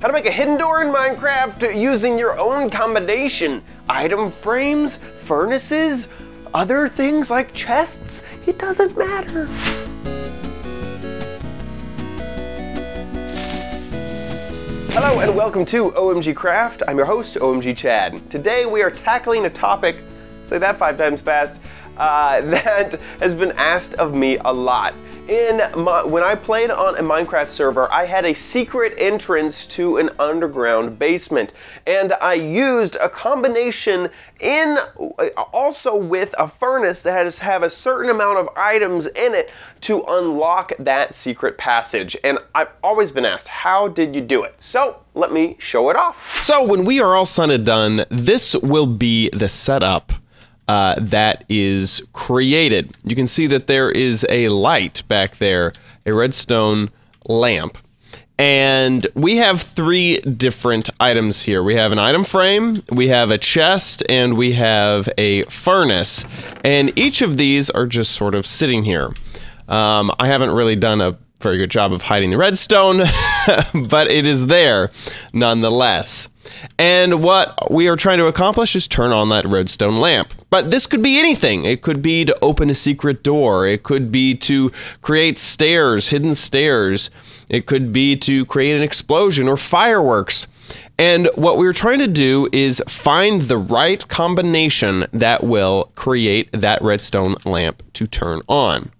how to make a hidden door in Minecraft using your own combination. Item frames, furnaces, other things like chests, it doesn't matter. Hello and welcome to OMG Craft. I'm your host, OMG Chad. Today we are tackling a topic, say that five times fast, uh, that has been asked of me a lot in my, when I played on a Minecraft server, I had a secret entrance to an underground basement, and I used a combination in uh, also with a furnace that has have a certain amount of items in it to unlock that secret passage. And I've always been asked, how did you do it? So let me show it off. So when we are all sun and done, this will be the setup uh, that is created. You can see that there is a light back there, a redstone lamp. And we have three different items here. We have an item frame, we have a chest, and we have a furnace. And each of these are just sort of sitting here. Um, I haven't really done a very good job of hiding the redstone, but it is there nonetheless. And what we are trying to accomplish is turn on that redstone lamp. But this could be anything. It could be to open a secret door. It could be to create stairs, hidden stairs. It could be to create an explosion or fireworks. And what we're trying to do is find the right combination that will create that redstone lamp to turn on.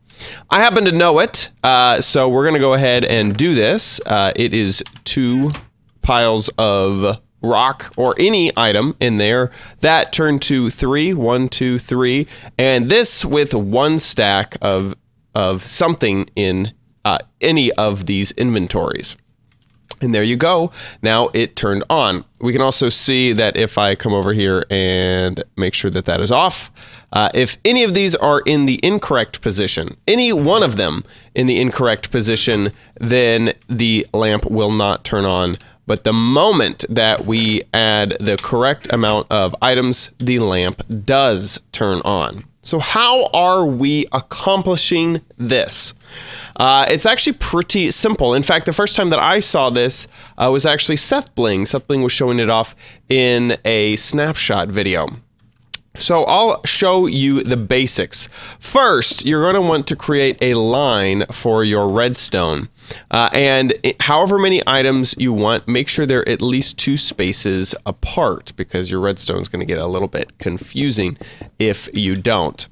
I happen to know it, uh, so we're going to go ahead and do this. Uh, it is two piles of rock or any item in there that turned to three one two three and this with one stack of of something in uh, any of these inventories and there you go now it turned on we can also see that if i come over here and make sure that that is off uh, if any of these are in the incorrect position any one of them in the incorrect position then the lamp will not turn on but the moment that we add the correct amount of items, the lamp does turn on. So how are we accomplishing this? Uh, it's actually pretty simple. In fact, the first time that I saw this uh, was actually Seth Bling. Seth Bling was showing it off in a snapshot video. So I'll show you the basics. First, you're going to want to create a line for your redstone. Uh, and it, however many items you want, make sure they're at least two spaces apart because your redstone is going to get a little bit confusing if you don't.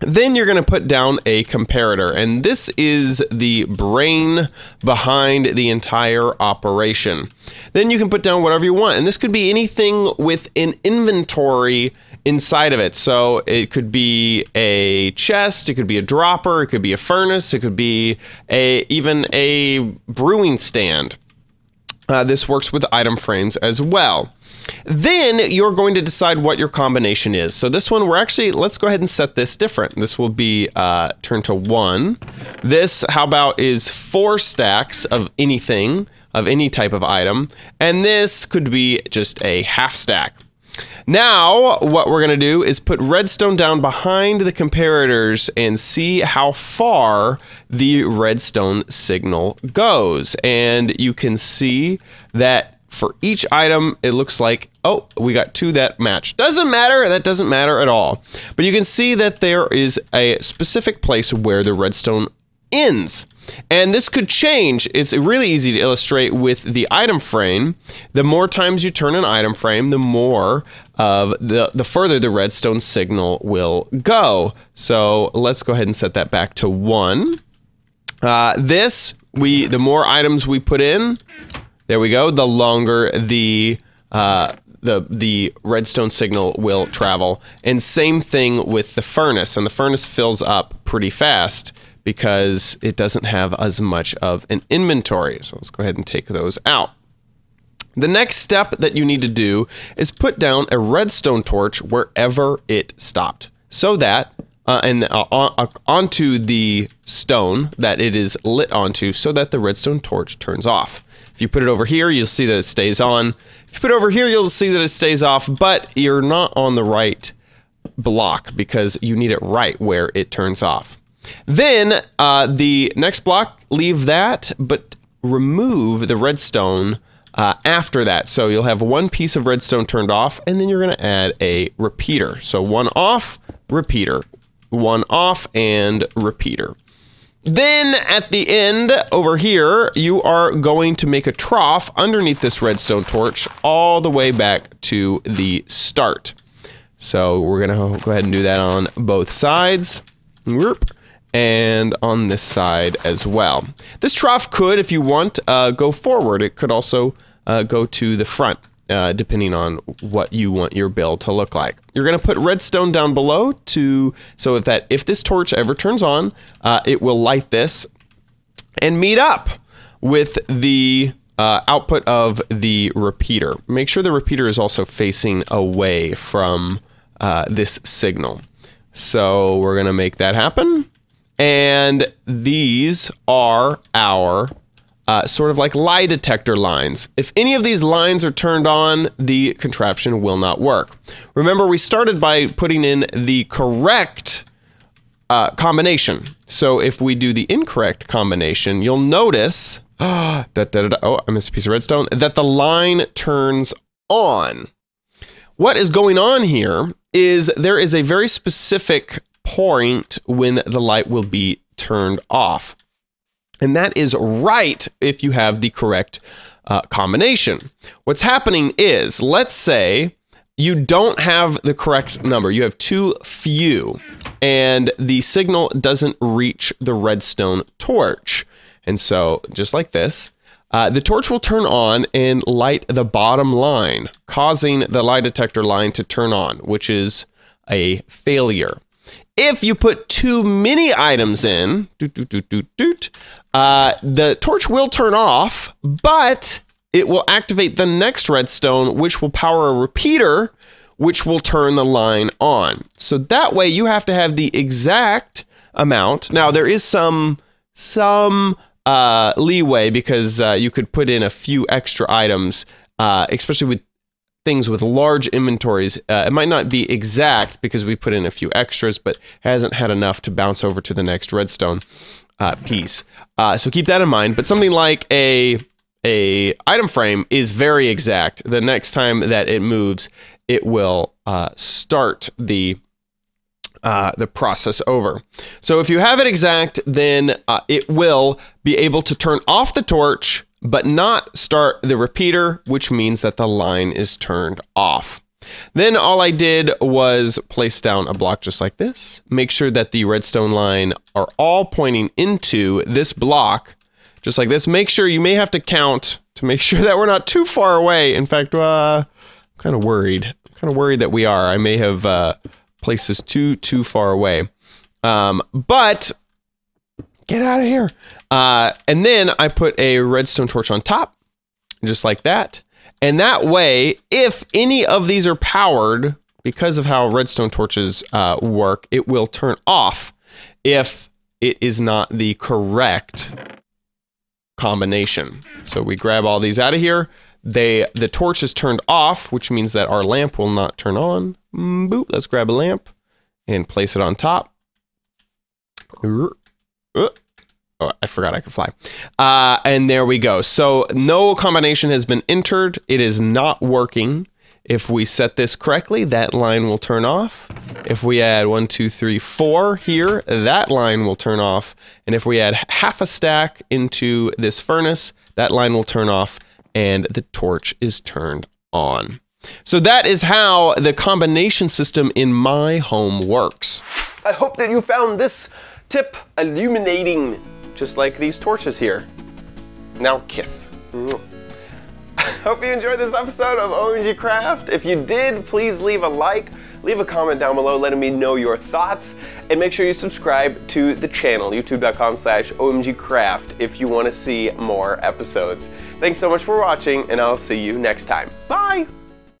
Then you're going to put down a comparator, and this is the brain behind the entire operation. Then you can put down whatever you want, and this could be anything with an inventory inside of it. So it could be a chest, it could be a dropper, it could be a furnace, it could be a even a brewing stand. Uh, this works with item frames as well. Then you're going to decide what your combination is. So this one, we're actually, let's go ahead and set this different. This will be uh, turned to one. This, how about, is four stacks of anything, of any type of item. And this could be just a half stack. Now, what we're going to do is put redstone down behind the comparators and see how far the redstone signal goes. And you can see that for each item, it looks like, oh, we got two that match. Doesn't matter. That doesn't matter at all. But you can see that there is a specific place where the redstone ends. And this could change. It's really easy to illustrate with the item frame. The more times you turn an item frame, the more of the, the further the redstone signal will go. So let's go ahead and set that back to one. Uh, this, we the more items we put in, there we go, the longer the uh, the the redstone signal will travel. And same thing with the furnace, and the furnace fills up pretty fast because it doesn't have as much of an inventory. So let's go ahead and take those out. The next step that you need to do is put down a redstone torch wherever it stopped so that uh, and uh, on, uh, onto the stone that it is lit onto so that the redstone torch turns off. If you put it over here, you'll see that it stays on. If you put it over here, you'll see that it stays off, but you're not on the right block because you need it right where it turns off. Then uh, the next block, leave that, but remove the redstone uh, after that. So you'll have one piece of redstone turned off, and then you're going to add a repeater. So one off, repeater, one off, and repeater. Then at the end over here, you are going to make a trough underneath this redstone torch all the way back to the start. So we're going to go ahead and do that on both sides. Whoop and on this side as well. This trough could, if you want, uh, go forward. It could also uh, go to the front, uh, depending on what you want your bill to look like. You're going to put redstone down below to so if that if this torch ever turns on, uh, it will light this and meet up with the uh, output of the repeater. Make sure the repeater is also facing away from uh, this signal. So we're going to make that happen. And these are our uh, sort of like lie detector lines. If any of these lines are turned on, the contraption will not work. Remember, we started by putting in the correct uh, combination. So if we do the incorrect combination, you'll notice, oh, da, da, da, oh, I missed a piece of redstone, that the line turns on. What is going on here is there is a very specific point when the light will be turned off. And that is right if you have the correct uh, combination. What's happening is, let's say you don't have the correct number. You have too few, and the signal doesn't reach the redstone torch. And so, just like this, uh, the torch will turn on and light the bottom line, causing the lie detector line to turn on, which is a failure. If you put too many items in, doot, doot, doot, uh, the torch will turn off, but it will activate the next redstone, which will power a repeater, which will turn the line on. So that way you have to have the exact amount. Now there is some some uh, leeway because uh, you could put in a few extra items, uh, especially with things with large inventories. Uh, it might not be exact because we put in a few extras, but hasn't had enough to bounce over to the next redstone uh, piece. Uh, so keep that in mind. But something like a a item frame is very exact. The next time that it moves, it will uh, start the uh, the process over. So if you have it exact, then uh, it will be able to turn off the torch but not start the repeater, which means that the line is turned off. Then all I did was place down a block just like this, make sure that the redstone line are all pointing into this block, just like this. Make sure you may have to count to make sure that we're not too far away. In fact, uh, I'm kind of worried. I'm kind of worried that we are. I may have uh, placed this too, too far away. Um, but Get out of here. Uh, and then I put a redstone torch on top, just like that. And that way, if any of these are powered, because of how redstone torches uh, work, it will turn off if it is not the correct combination. So we grab all these out of here. They The torch is turned off, which means that our lamp will not turn on. Mm, boop, let's grab a lamp and place it on top. Oh, I forgot I could fly. Uh, and there we go. So no combination has been entered. It is not working. If we set this correctly, that line will turn off. If we add one, two, three, four here, that line will turn off. And if we add half a stack into this furnace, that line will turn off and the torch is turned on. So that is how the combination system in my home works. I hope that you found this Tip, illuminating, just like these torches here. Now kiss. Hope you enjoyed this episode of OMG Craft. If you did, please leave a like, leave a comment down below letting me know your thoughts, and make sure you subscribe to the channel, youtube.com slash omgcraft, if you want to see more episodes. Thanks so much for watching, and I'll see you next time. Bye!